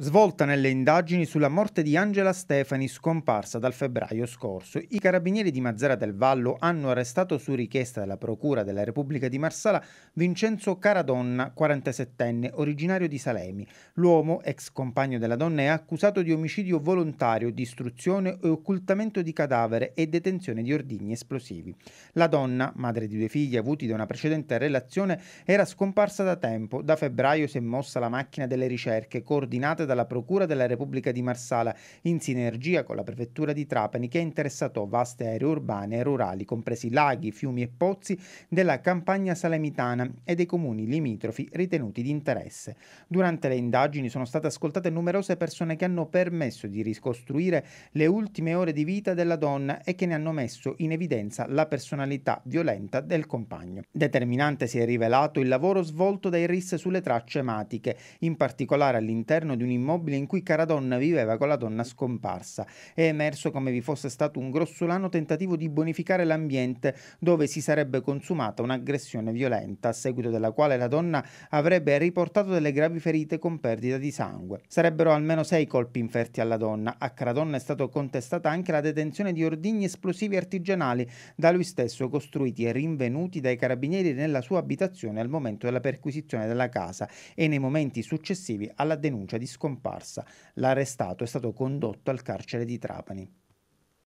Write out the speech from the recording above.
Svolta nelle indagini sulla morte di Angela Stefani, scomparsa dal febbraio scorso, i carabinieri di Mazzara del Vallo hanno arrestato su richiesta della Procura della Repubblica di Marsala Vincenzo Caradonna, 47enne, originario di Salemi. L'uomo, ex compagno della donna, è accusato di omicidio volontario, distruzione e occultamento di cadavere e detenzione di ordigni esplosivi. La donna, madre di due figli avuti da una precedente relazione, era scomparsa da tempo. Da febbraio si è mossa la macchina delle ricerche coordinata dalla Procura della Repubblica di Marsala, in sinergia con la Prefettura di Trapani, che ha interessato vaste aree urbane e rurali, compresi laghi, fiumi e pozzi della campagna salemitana e dei comuni limitrofi ritenuti di interesse. Durante le indagini sono state ascoltate numerose persone che hanno permesso di ricostruire le ultime ore di vita della donna e che ne hanno messo in evidenza la personalità violenta del compagno. Determinante si è rivelato il lavoro svolto dai RIS sulle tracce ematiche, in particolare all'interno di un immobile in cui Caradonna viveva con la donna scomparsa. È emerso come vi fosse stato un grossolano tentativo di bonificare l'ambiente dove si sarebbe consumata un'aggressione violenta, a seguito della quale la donna avrebbe riportato delle gravi ferite con perdita di sangue. Sarebbero almeno sei colpi inferti alla donna. A Caradonna è stata contestata anche la detenzione di ordigni esplosivi artigianali da lui stesso costruiti e rinvenuti dai carabinieri nella sua abitazione al momento della perquisizione della casa e nei momenti successivi alla denuncia di scomparsa scomparsa. L'arrestato è stato condotto al carcere di Trapani.